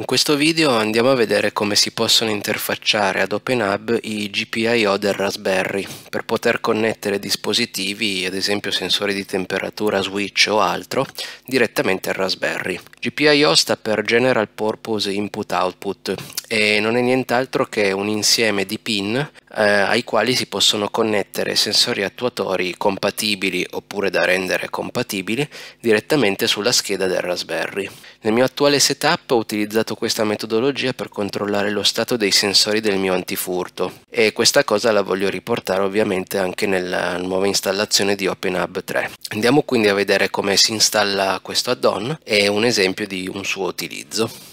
In questo video andiamo a vedere come si possono interfacciare ad OpenHub i GPIO del Raspberry per poter connettere dispositivi, ad esempio sensori di temperatura, switch o altro, direttamente al Raspberry. GPIO sta per General Purpose Input Output e non è nient'altro che un insieme di pin eh, ai quali si possono connettere sensori attuatori compatibili oppure da rendere compatibili direttamente sulla scheda del Raspberry. Nel mio attuale setup ho utilizzato questa metodologia per controllare lo stato dei sensori del mio antifurto e questa cosa la voglio riportare ovviamente anche nella nuova installazione di OpenHub 3. Andiamo quindi a vedere come si installa questo add-on e un esempio di un suo utilizzo.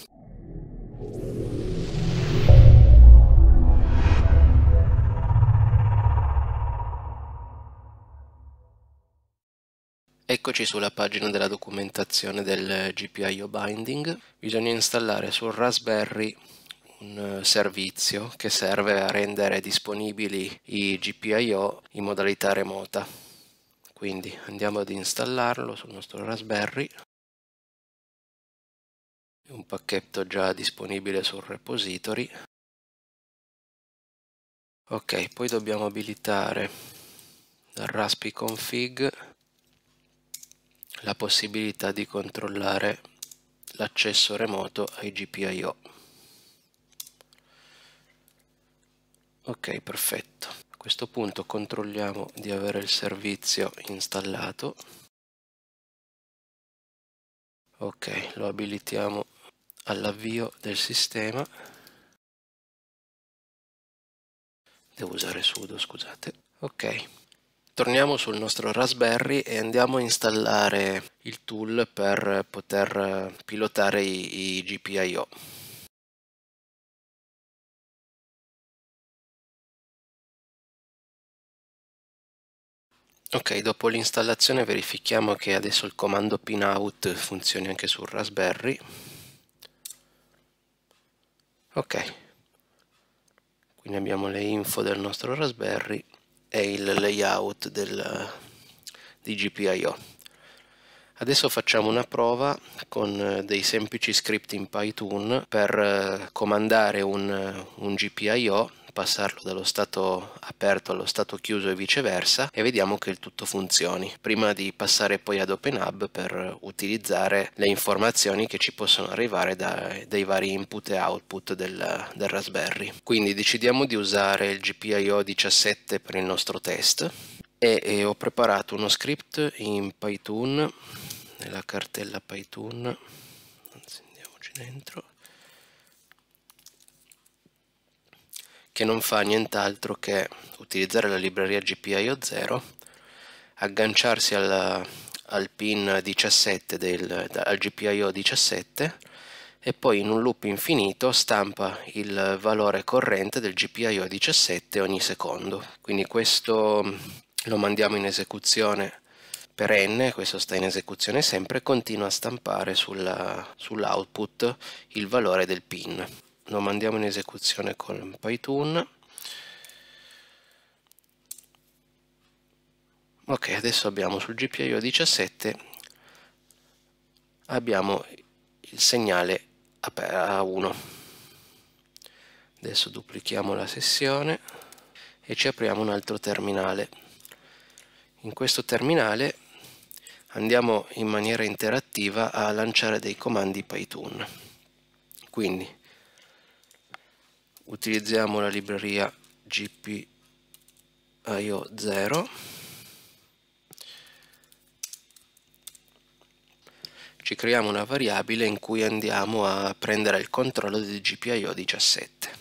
Eccoci sulla pagina della documentazione del GPIO Binding. Bisogna installare sul Raspberry un eh, servizio che serve a rendere disponibili i GPIO in modalità remota. Quindi andiamo ad installarlo sul nostro Raspberry. È un pacchetto già disponibile sul repository. Ok, poi dobbiamo abilitare dal raspi config la possibilità di controllare l'accesso remoto ai GPIO. Ok, perfetto. A questo punto controlliamo di avere il servizio installato. Ok, lo abilitiamo all'avvio del sistema. Devo usare sudo, scusate. Ok, Torniamo sul nostro Raspberry e andiamo a installare il tool per poter pilotare i, i GPIO. Ok, dopo l'installazione verifichiamo che adesso il comando pinout funzioni anche sul Raspberry. Ok, quindi abbiamo le info del nostro Raspberry è il layout del, di GPIO. Adesso facciamo una prova con eh, dei semplici script in Python per eh, comandare un, eh, un GPIO passarlo dallo stato aperto allo stato chiuso e viceversa e vediamo che il tutto funzioni prima di passare poi ad OpenHub per utilizzare le informazioni che ci possono arrivare da, dai vari input e output del, del Raspberry. Quindi decidiamo di usare il GPIO 17 per il nostro test e, e ho preparato uno script in Python nella cartella Python anzi andiamoci dentro che non fa nient'altro che utilizzare la libreria GPIO 0, agganciarsi al, al pin 17 del, al GPIO 17 e poi in un loop infinito stampa il valore corrente del GPIO 17 ogni secondo. Quindi questo lo mandiamo in esecuzione per n, questo sta in esecuzione sempre, e continua a stampare sull'output il valore del pin lo mandiamo in esecuzione con Python ok adesso abbiamo sul GPIO 17 abbiamo il segnale A1 adesso duplichiamo la sessione e ci apriamo un altro terminale in questo terminale andiamo in maniera interattiva a lanciare dei comandi Python quindi utilizziamo la libreria gpio 0 ci creiamo una variabile in cui andiamo a prendere il controllo di GPIO 17.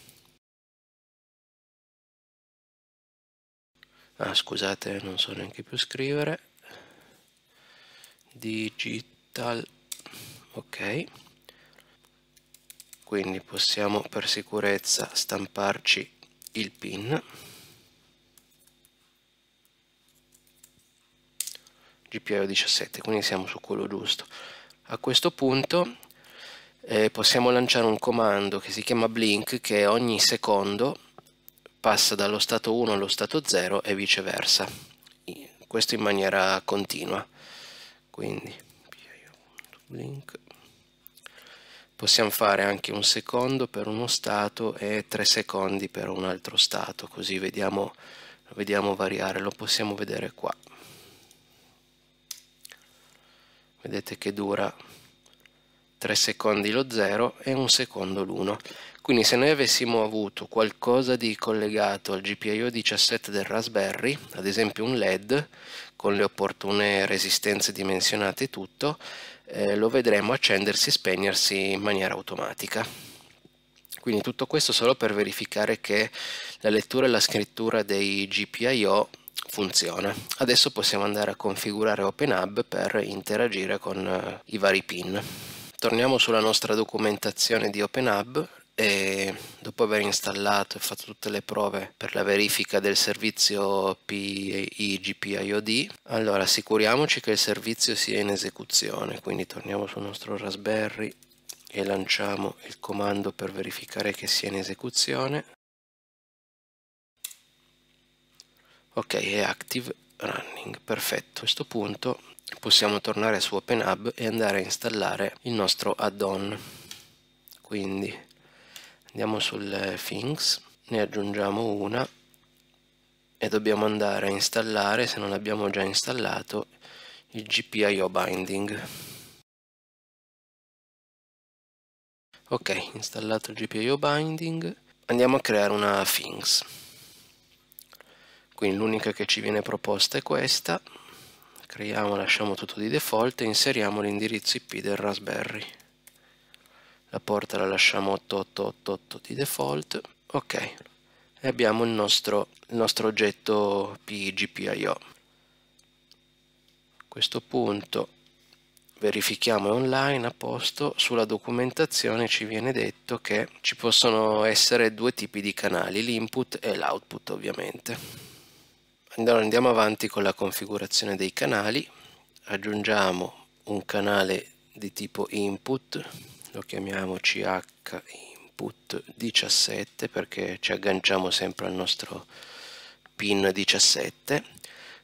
Ah, scusate, non so neanche più scrivere. Digital, ok quindi possiamo per sicurezza stamparci il pin GPIO 17 quindi siamo su quello giusto a questo punto eh, possiamo lanciare un comando che si chiama blink che ogni secondo passa dallo stato 1 allo stato 0 e viceversa questo in maniera continua quindi blink possiamo fare anche un secondo per uno stato e tre secondi per un altro stato, così vediamo, vediamo variare, lo possiamo vedere qua. Vedete che dura 3 secondi lo 0 e un secondo l'1. Quindi se noi avessimo avuto qualcosa di collegato al GPIO 17 del Raspberry, ad esempio un LED, con le opportune resistenze dimensionate e tutto, eh, lo vedremo accendersi e spegnersi in maniera automatica. Quindi tutto questo solo per verificare che la lettura e la scrittura dei GPIO funziona. Adesso possiamo andare a configurare OpenHub per interagire con eh, i vari pin. Torniamo sulla nostra documentazione di OpenHub, e dopo aver installato e fatto tutte le prove per la verifica del servizio PIGPIOD, allora assicuriamoci che il servizio sia in esecuzione, quindi torniamo sul nostro Raspberry e lanciamo il comando per verificare che sia in esecuzione. Ok, è active running, perfetto. A questo punto possiamo tornare su OpenHub e andare a installare il nostro add-on. Quindi andiamo sul Things, eh, ne aggiungiamo una e dobbiamo andare a installare, se non l'abbiamo già installato, il GPIO binding. Ok, installato il GPIO binding, andiamo a creare una Things. Quindi l'unica che ci viene proposta è questa. Creiamo, lasciamo tutto di default e inseriamo l'indirizzo IP del Raspberry la porta la lasciamo 8888 di default ok e abbiamo il nostro, il nostro oggetto PGPIO a questo punto verifichiamo è online a posto sulla documentazione ci viene detto che ci possono essere due tipi di canali l'input e l'output ovviamente allora andiamo avanti con la configurazione dei canali aggiungiamo un canale di tipo input lo chiamiamo ch input 17 perché ci agganciamo sempre al nostro pin 17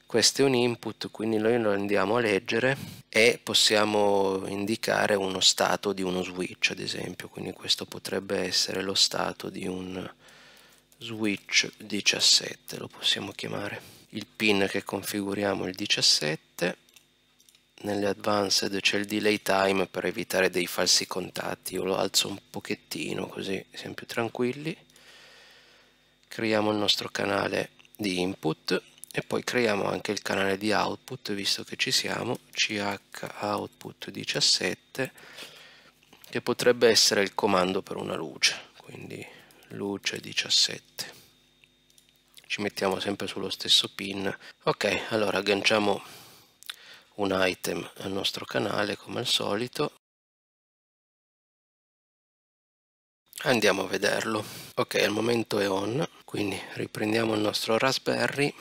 questo è un input quindi noi lo andiamo a leggere e possiamo indicare uno stato di uno switch ad esempio quindi questo potrebbe essere lo stato di un switch 17 lo possiamo chiamare il pin che configuriamo il 17 nelle advanced c'è il delay time per evitare dei falsi contatti io lo alzo un pochettino così siamo più tranquilli creiamo il nostro canale di input e poi creiamo anche il canale di output visto che ci siamo ch output 17 che potrebbe essere il comando per una luce quindi luce 17 ci mettiamo sempre sullo stesso pin ok allora agganciamo un item al nostro canale come al solito andiamo a vederlo ok al momento è on quindi riprendiamo il nostro raspberry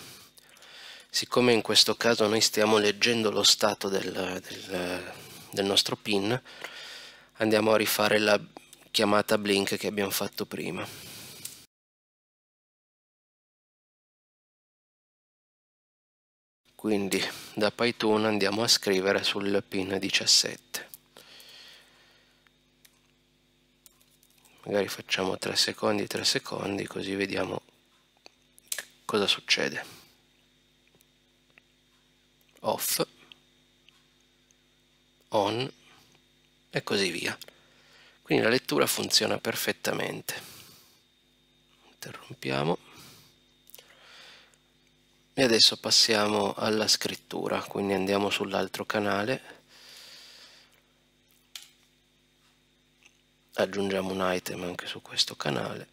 siccome in questo caso noi stiamo leggendo lo stato del, del, del nostro pin andiamo a rifare la chiamata blink che abbiamo fatto prima quindi da Python andiamo a scrivere sul pin 17 magari facciamo 3 secondi 3 secondi così vediamo cosa succede off on e così via quindi la lettura funziona perfettamente interrompiamo e adesso passiamo alla scrittura quindi andiamo sull'altro canale aggiungiamo un item anche su questo canale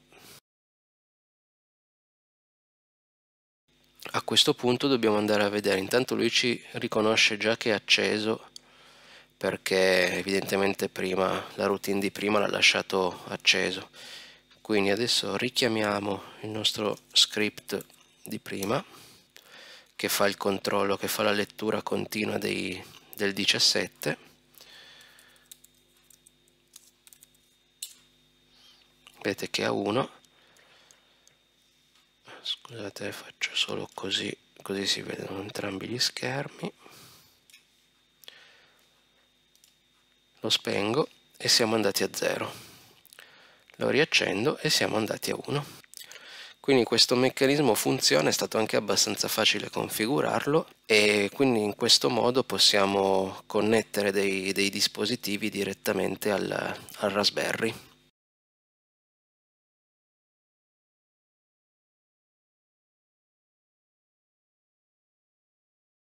a questo punto dobbiamo andare a vedere intanto lui ci riconosce già che è acceso perché evidentemente prima la routine di prima l'ha lasciato acceso quindi adesso richiamiamo il nostro script di prima che fa il controllo, che fa la lettura continua dei, del 17 vedete che a 1 scusate faccio solo così così si vedono entrambi gli schermi lo spengo e siamo andati a 0 lo riaccendo e siamo andati a 1 quindi questo meccanismo funziona, è stato anche abbastanza facile configurarlo e quindi in questo modo possiamo connettere dei, dei dispositivi direttamente al, al Raspberry.